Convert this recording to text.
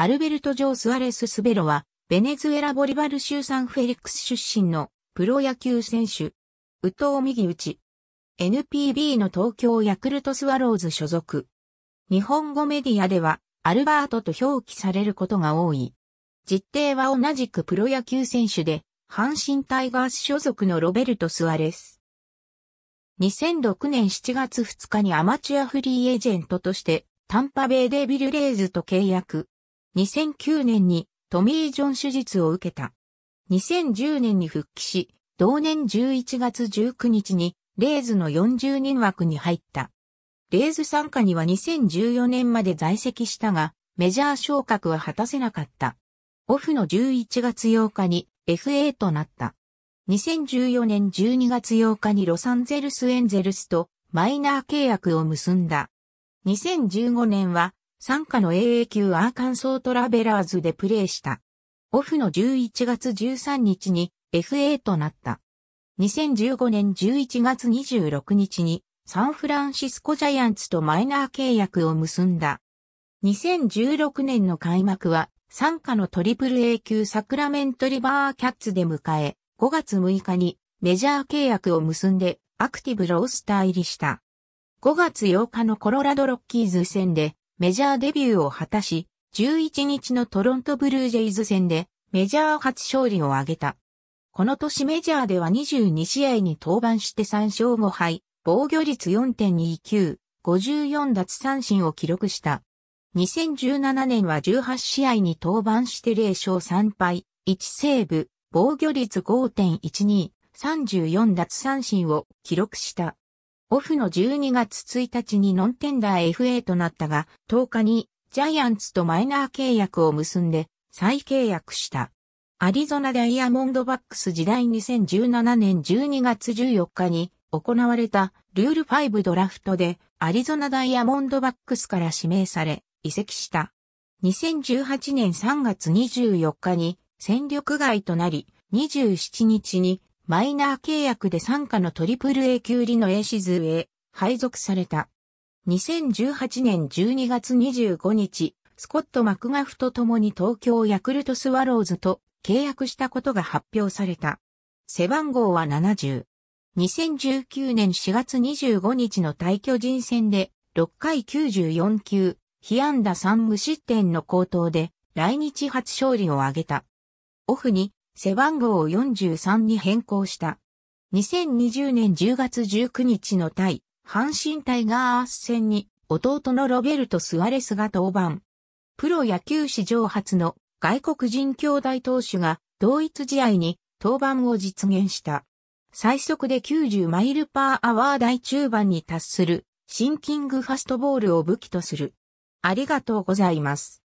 アルベルト・ジョー・スアレス・スベロは、ベネズエラ・ボリバル州サンフェリックス出身のプロ野球選手。宇藤右打ち。NPB の東京ヤクルトスワローズ所属。日本語メディアでは、アルバートと表記されることが多い。実定は同じくプロ野球選手で、阪神タイガース所属のロベルト・スアレス。2006年7月2日にアマチュアフリーエージェントとして、タンパベイデビルレイズと契約。2009年にトミー・ジョン手術を受けた。2010年に復帰し、同年11月19日にレーズの40人枠に入った。レーズ参加には2014年まで在籍したが、メジャー昇格は果たせなかった。オフの11月8日に FA となった。2014年12月8日にロサンゼルスエンゼルスとマイナー契約を結んだ。2015年は参加の AA 級アーカンソートラベラーズでプレーした。オフの11月13日に FA となった。2015年11月26日にサンフランシスコジャイアンツとマイナー契約を結んだ。2016年の開幕は参加のトリプル A 級サクラメントリバーキャッツで迎え、5月6日にメジャー契約を結んでアクティブロースター入りした。5月8日のコロラドロッキーズ戦でメジャーデビューを果たし、11日のトロントブルージェイズ戦でメジャー初勝利を挙げた。この年メジャーでは22試合に登板して3勝5敗、防御率4.29、54奪三振を記録した。2017年は18試合に登板して0勝3敗、1セーブ、防御率5.12、34奪三振を記録した。オフの12月1日にノンテンダー FA となったが、10日にジャイアンツとマイナー契約を結んで再契約した。アリゾナダイヤモンドバックス時代2017年12月14日に行われたルール5ドラフトでアリゾナダイヤモンドバックスから指名され移籍した。2018年3月24日に戦力外となり27日にマイナー契約で参加の AAA 級リノエシズへ配属された。2018年12月25日、スコット・マクガフと共に東京ヤクルトスワローズと契約したことが発表された。背番号は70。2019年4月25日の対去人戦で6回94球、被安打3無失点の高騰で来日初勝利を挙げた。オフに背番号を43に変更した。2020年10月19日の対、阪神タイガース戦に弟のロベルト・スアレスが登板。プロ野球史上初の外国人兄弟投手が同一試合に登板を実現した。最速で90マイルパーアワー大中盤に達するシンキングファストボールを武器とする。ありがとうございます。